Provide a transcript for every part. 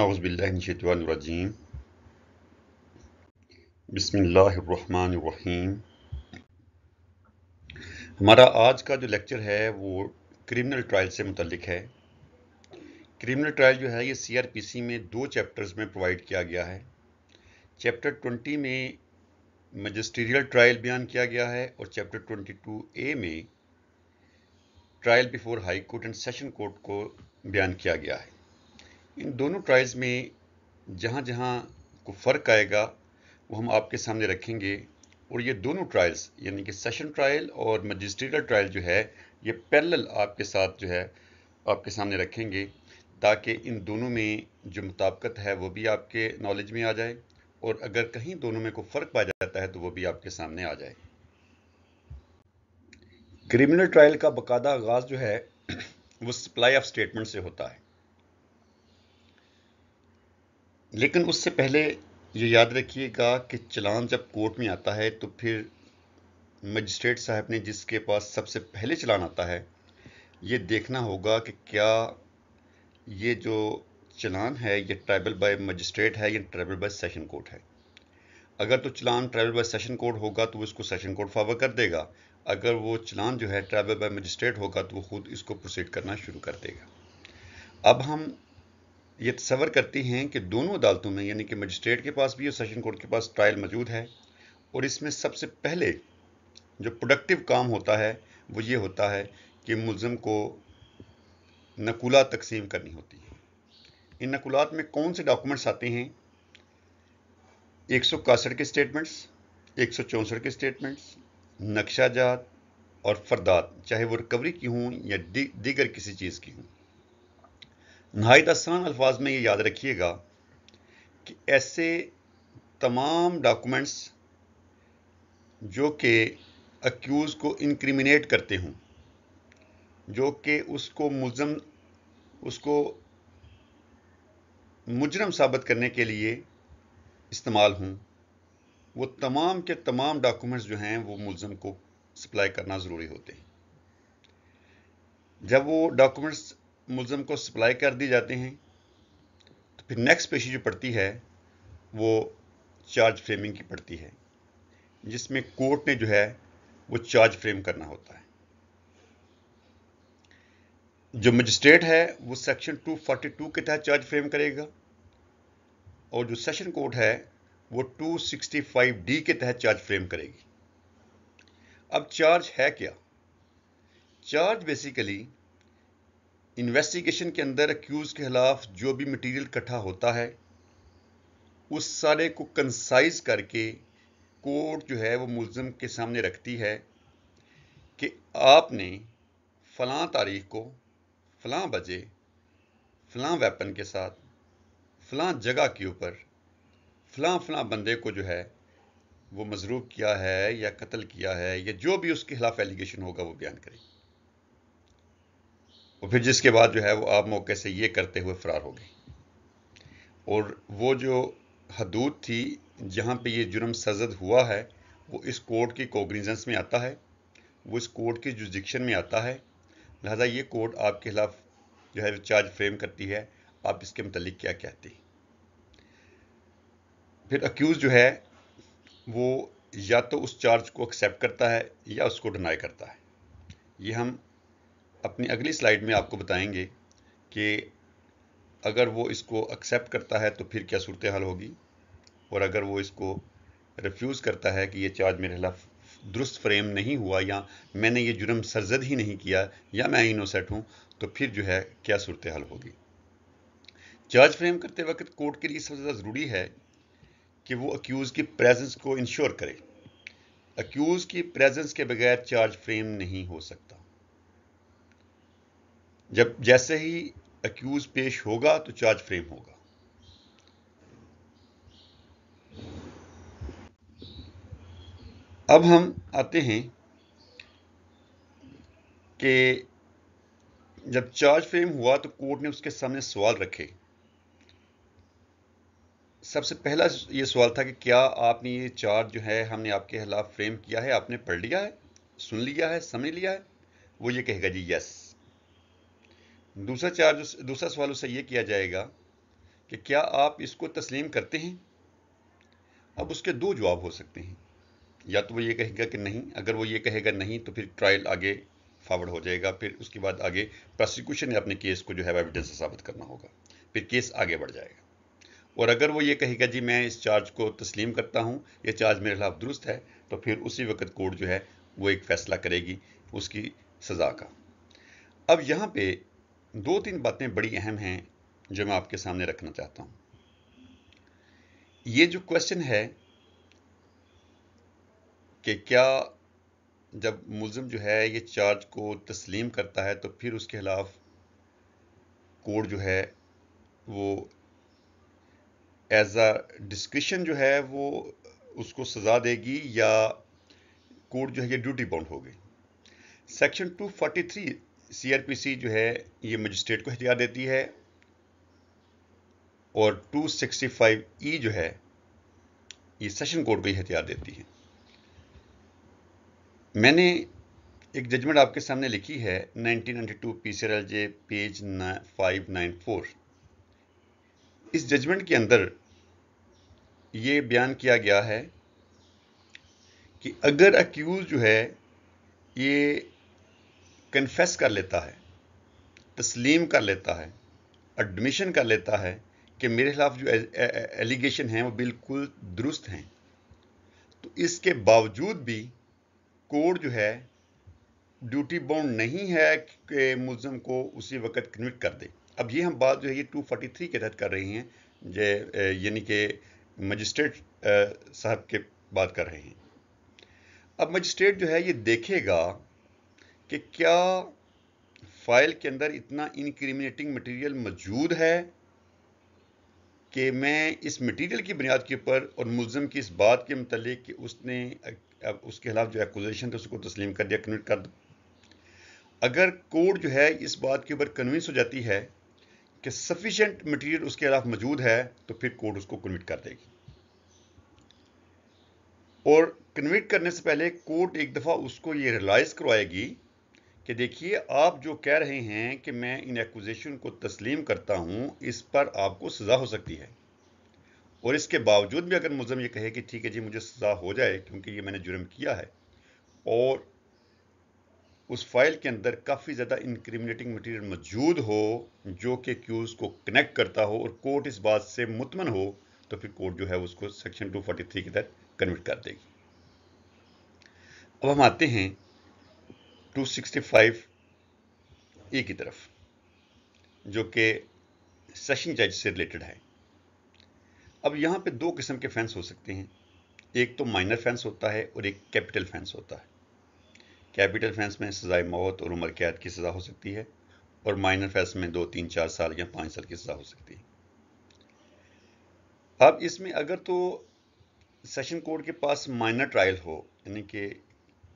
अज़बिल्लाशतवानरजीम बसमीम हमारा आज का जो लेक्चर है वो क्रिमिनल ट्रायल से मुतलिक है क्रिमिनल ट्रायल जो है ये सीआरपीसी में दो चैप्टर्स में प्रोवाइड किया गया है चैप्टर ट्वेंटी में मजिस्ट्रियल ट्रायल बयान किया गया है और चैप्टर ट्वेंटी टू ए में trial before high court and session court को बयान किया गया है इन दोनों ट्रायल्स में जहाँ जहाँ को फ़र्क आएगा वो हम आपके सामने रखेंगे और ये दोनों ट्रायल्स यानी कि सेशन ट्रायल और मजिस्ट्रेटल ट्रायल जो है ये पैरेलल आपके साथ जो है आपके सामने रखेंगे ताकि इन दोनों में जो मुताबकत है वो भी आपके नॉलेज में आ जाए और अगर कहीं दोनों में कोई फ़र्क पाया जाता है तो वो भी आपके सामने आ जाए क्रिमिनल ट्रायल का बाकायदा आगाज़ जो है वो सप्लाई ऑफ स्टेटमेंट से होता है लेकिन उससे पहले ये याद रखिएगा कि चलान जब कोर्ट में आता है तो फिर मजिस्ट्रेट साहब ने जिसके पास सबसे पहले चलान आता है ये देखना होगा कि क्या ये जो चलान है ये ट्राइबल बाय मजिस्ट्रेट है या ट्राइबल बाय सेशन कोर्ट है अगर तो चलान ट्राइबल बाय सेशन कोर्ट होगा तो वो इसको सेशन कोर्ट फावर कर देगा अगर वो चलान जो है ट्राइबल बाय मजिस्ट्रेट होगा तो वो खुद इसको प्रोसीड करना शुरू कर देगा अब हम ये तस्वर करती हैं कि दोनों अदालतों में यानी कि मजिस्ट्रेट के पास भी और सेशन कोर्ट के पास ट्रायल मौजूद है और इसमें सबसे पहले जो प्रोडक्टिव काम होता है वो ये होता है कि मुलम को नकुला तकसीम करनी होती है इन नकुलात में कौन से डॉक्यूमेंट्स आते हैं एक सौ कासठ के स्टेटमेंट्स एक सौ चौंसठ के स्टेटमेंट्स नक्शा जात और फरदात चाहे वो रिकवरी की हों या दीगर किसी चीज़ की हों नहायत आसान अल्फाज में ये याद रखिएगा कि ऐसे तमाम डॉक्यूमेंट्स जो कि अक्यूज़ को इनक्रिमिनेट करते हों जो कि उसको मुलम उसको मुजरम साबित करने के लिए इस्तेमाल हों वो तमाम के तमाम डॉक्यूमेंट्स जो हैं वो मुलम को सप्लाई करना ज़रूरी होते हैं जब वो डॉक्यूमेंट्स मुलम को सप्लाई कर दिए जाते हैं तो फिर नेक्स्ट पेशी जो पड़ती है वो चार्ज फ्रेमिंग की पड़ती है जिसमें कोर्ट ने जो है वो चार्ज फ्रेम करना होता है जो मजिस्ट्रेट है वो सेक्शन 242 के तहत चार्ज फ्रेम करेगा और जो सेशन कोर्ट है वो 265 डी के तहत चार्ज फ्रेम करेगी अब चार्ज है क्या चार्ज बेसिकली इन्वेस्टिगेशन के अंदर एक्यूज के खिलाफ जो भी मटेरियल इकट्ठा होता है उस सारे को कंसाइज करके कोर्ट जो है वो मुलम के सामने रखती है कि आपने फलां तारीख को फ़लाँ बजे फ़लाँ वेपन के साथ फ़लाँ जगह के ऊपर फ़लाँ फ़लाँ बंदे को जो है वो मजरूब किया है या कत्ल किया है या जो भी उसके खिलाफ एलिगेशन होगा वो बयान करेगी और फिर जिसके बाद जो है वो आप मौके से ये करते हुए फ़रार हो गई और वो जो हदूद थी जहाँ पे ये जुर्म सजद हुआ है वो इस कोर्ट की कोगनीजेंस में आता है वो इस कोर्ट की जुजिक्शन में आता है लिहाजा ये कोर्ट आपके खिलाफ जो है चार्ज फ्रेम करती है आप इसके मतलब क्या कहती फिर अक्यूज़ जो है वो या तो उस चार्ज को एक्सेप्ट करता है या उसको डिनाई करता है ये हम अपनी अगली स्लाइड में आपको बताएंगे कि अगर वो इसको एक्सेप्ट करता है तो फिर क्या सूरत हाल होगी और अगर वो इसको रिफ्यूज़ करता है कि ये चार्ज मेरे खिलाफ दुरुस्त फ्रेम नहीं हुआ या मैंने ये जुर्म सरजद ही नहीं किया या मैं इनोसेट हूँ तो फिर जो है क्या सूरत हाल होगी चार्ज फ्रेम करते वक्त कोर्ट के लिए सबसे ज़्यादा ज़रूरी है कि वो अक्यूज़ की प्रेजेंस को इंश्योर करे अक्यूज़ की प्रेजेंस के बगैर चार्ज फ्रेम नहीं हो सकता जब जैसे ही अक्यूज पेश होगा तो चार्ज फ्रेम होगा अब हम आते हैं कि जब चार्ज फ्रेम हुआ तो कोर्ट ने उसके सामने सवाल रखे सबसे पहला ये सवाल था कि क्या आपने ये चार्ज जो है हमने आपके खिलाफ फ्रेम किया है आपने पढ़ लिया है सुन लिया है समझ लिया है वो ये कहेगा जी यस दूसरा चार्ज दूसरा सवाल उससे ये किया जाएगा कि क्या आप इसको तस्लीम करते हैं अब उसके दो जवाब हो सकते हैं या तो वो ये कहेगा कि नहीं अगर वो ये कहेगा नहीं तो फिर ट्रायल आगे फॉरवर्ड हो जाएगा फिर उसके बाद आगे प्रोसिक्यूशन ने अपने केस को जो है एविडेंस साबित करना होगा फिर केस आगे बढ़ जाएगा और अगर वो ये कहेगा जी मैं इस चार्ज को तस्लीम करता हूँ ये चार्ज मेरे खिलाफ दुरुस्त है तो फिर उसी वक्त कोर्ट जो है वो एक फ़ैसला करेगी उसकी सज़ा का अब यहाँ पे दो तीन बातें बड़ी अहम हैं जो मैं आपके सामने रखना चाहता हूं ये जो क्वेश्चन है कि क्या जब मुलम जो है ये चार्ज को तस्लीम करता है तो फिर उसके खिलाफ कोड जो है वो एज अ डिस्क्रिशन जो है वो उसको सज़ा देगी या कोर्ट जो है ये ड्यूटी बाउंड होगी सेक्शन 243 सीआरपीसी जो है ये मजिस्ट्रेट को हथियार देती है और 265 ई e जो है ये सेशन कोर्ट को हथियार देती है मैंने एक जजमेंट आपके सामने लिखी है 1992 पीसीआरएलजे जे पेज 594 इस जजमेंट के अंदर ये बयान किया गया है कि अगर अक्यूज़ जो है ये कन्फेस कर लेता है तस्लीम कर लेता है एडमिशन कर लेता है कि मेरे खिलाफ जो एलिगेशन हैं वो बिल्कुल दुरुस्त हैं तो इसके बावजूद भी कोर्ट जो है ड्यूटी बाउंड नहीं है कि मुलम को उसी वक्त कन्विट कर दे अब ये हम बात जो है ये 243 के तहत कर रही हैं जे यानी कि मजिस्ट्रेट साहब के बात कर रहे हैं अब मजिस्ट्रेट जो है ये देखेगा कि क्या फाइल के अंदर इतना इनक्रिमिनेटिंग मटेरियल मौजूद है कि मैं इस मटेरियल की बुनियाद के ऊपर और मुलम की इस बात के मतलब कि उसने उसके खिलाफ जो एक्जेशन था उसको तस्लीम कर दिया कन्विट कर अगर कोर्ट जो है इस बात के ऊपर कन्विंस हो जाती है कि सफिशेंट मटेरियल उसके खिलाफ मौजूद है तो फिर कोर्ट उसको कन्विट कर देगी और कन्विट करने से पहले कोर्ट एक दफ़ा उसको ये रियलाइज़ करवाएगी कि देखिए आप जो कह रहे हैं कि मैं इन एक्विजिशन को तस्लीम करता हूँ इस पर आपको सज़ा हो सकती है और इसके बावजूद भी अगर मुजम ये कहे कि ठीक है जी मुझे सज़ा हो जाए क्योंकि ये मैंने जुर्म किया है और उस फाइल के अंदर काफ़ी ज़्यादा इनक्रिमिनेटिंग मटेरियल मौजूद हो जो कि क्यूज़ को कनेक्ट करता हो और कोर्ट इस बात से मुतमन हो तो फिर कोर्ट जो है उसको सेक्शन 243 के तहत कन्वर्ट कर देगी अब हम आते हैं 265 ए की तरफ जो कि सेशन जज से रिलेटेड है अब यहाँ पे दो किस्म के फैंस हो सकते हैं एक तो माइनर फैंस होता है और एक कैपिटल फैंस होता है कैपिटल फैंस में सजाए मौत और उम्र कैद की सज़ा हो सकती है और माइनर फैंस में दो तीन चार साल या पाँच साल की सज़ा हो सकती है अब इसमें अगर तो सेशन कोर्ट के पास माइनर ट्रायल हो यानी कि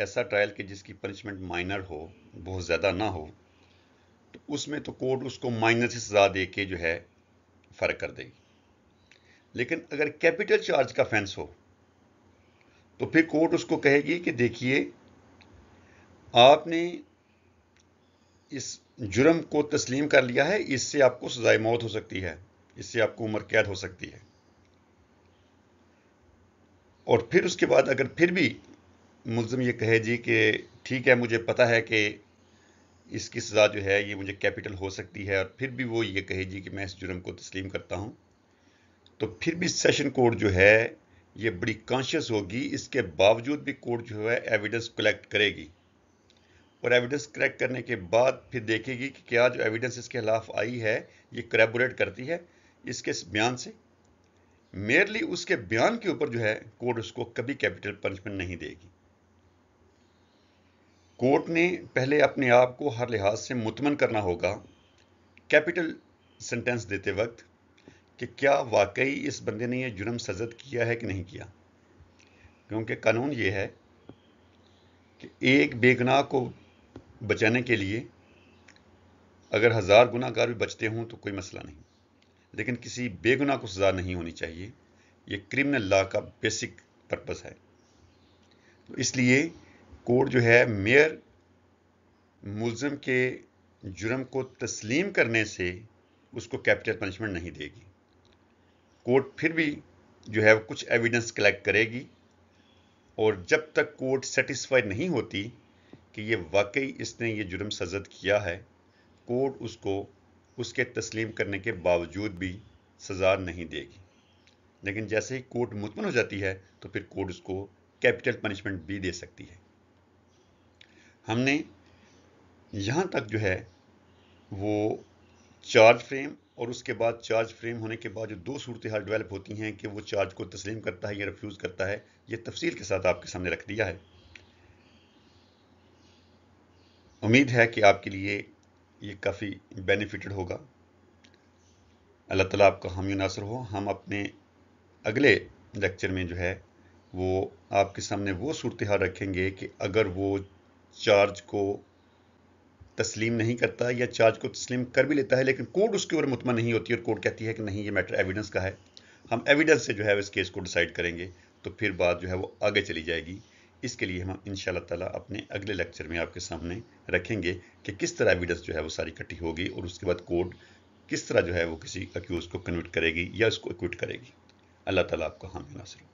ऐसा ट्रायल कि जिसकी पनिशमेंट माइनर हो बहुत ज़्यादा ना हो तो उसमें तो कोर्ट उसको माइनर से सज़ा दे के जो है फ़र्क कर देगी लेकिन अगर कैपिटल चार्ज का फेंस हो तो फिर कोर्ट उसको कहेगी कि देखिए आपने इस जुर्म को तस्लीम कर लिया है इससे आपको सजाए मौत हो सकती है इससे आपको उम्र कैद हो सकती है और फिर उसके बाद अगर फिर भी मुलम ये कहे जी कि ठीक है मुझे पता है कि इसकी सज़ा जो है ये मुझे कैपिटल हो सकती है और फिर भी वो ये कहे जी कि मैं इस जुर्म को तस्लीम करता हूँ तो फिर भी सेशन कोर्ट जो है ये बड़ी कॉन्शियस होगी इसके बावजूद भी कोर्ट जो है एविडेंस कलेक्ट करेगी और एविडेंस कलेक्ट करने के बाद फिर देखेगी कि क्या जो एविडेंस इसके खिलाफ आई है ये करेबोरेट करती है इसके बयान से मेरली उसके बयान के ऊपर जो है कोर्ट उसको कभी कैपिटल पनिशमेंट नहीं देगी कोर्ट ने पहले अपने आप को हर लिहाज से मुतमन करना होगा कैपिटल सेंटेंस देते वक्त कि क्या वाकई इस बंदे ने यह जुर्म सजद किया है कि नहीं किया क्योंकि कानून ये है कि एक बेगनाह को बचाने के लिए अगर हज़ार गुनाहगार भी बचते हों तो कोई मसला नहीं लेकिन किसी बेगुनाह को सज़ा नहीं होनी चाहिए ये क्रिमिनल लॉ का बेसिक पर्पज है तो इसलिए कोर्ट जो है मेयर मुलम के जुर्म को तस्लीम करने से उसको कैपिटल पनिशमेंट नहीं देगी कोर्ट फिर भी जो है कुछ एविडेंस कलेक्ट करेगी और जब तक कोर्ट सेटिस्फाई नहीं होती कि ये वाकई इसने ये जुर्म सजद किया है कोर्ट उसको उसके तस्लीम करने के बावजूद भी सज़ा नहीं देगी लेकिन जैसे ही कोर्ट मुतमन हो जाती है तो फिर कोर्ट उसको कैपिटल पनिशमेंट भी दे सकती है हमने यहाँ तक जो है वो चार्ज फ्रेम और उसके बाद चार्ज फ्रेम होने के बाद जो दो सूरत हाल डेवलप होती हैं कि वो चार्ज को तस्लीम करता है या रिफ्यूज़ करता है ये तफसील के साथ आपके सामने रख दिया है उम्मीद है कि आपके लिए ये काफ़ी बेनिफिटेड होगा अल्लाह ताला आपका हामी नासर हो हम अपने अगले लेक्चर में जो है वो आपके सामने वो सूरत हाल रखेंगे कि अगर वो चार्ज को तस्लीम नहीं करता या चार्ज को तस्लीम कर भी लेता है लेकिन कोर्ट उसके ऊपर मुतमन नहीं होती और कोर्ट कहती है कि नहीं ये मैटर एविडेंस का है हम एविडेंस से जो है इस केस को डिसाइड करेंगे तो फिर बात जो है वो आगे चली जाएगी इसके लिए हम इन ताला अपने अगले लेक्चर में आपके सामने रखेंगे कि किस तरह एविडेंस जो है वो सारी इकट्ठी होगी और उसके बाद कोर्ट किस तरह जो है वो किसी अक्यूज़ को कन्वर्ट करेगी या उसको इक्विट करेगी अल्लाह ताला आपका हामी नासिर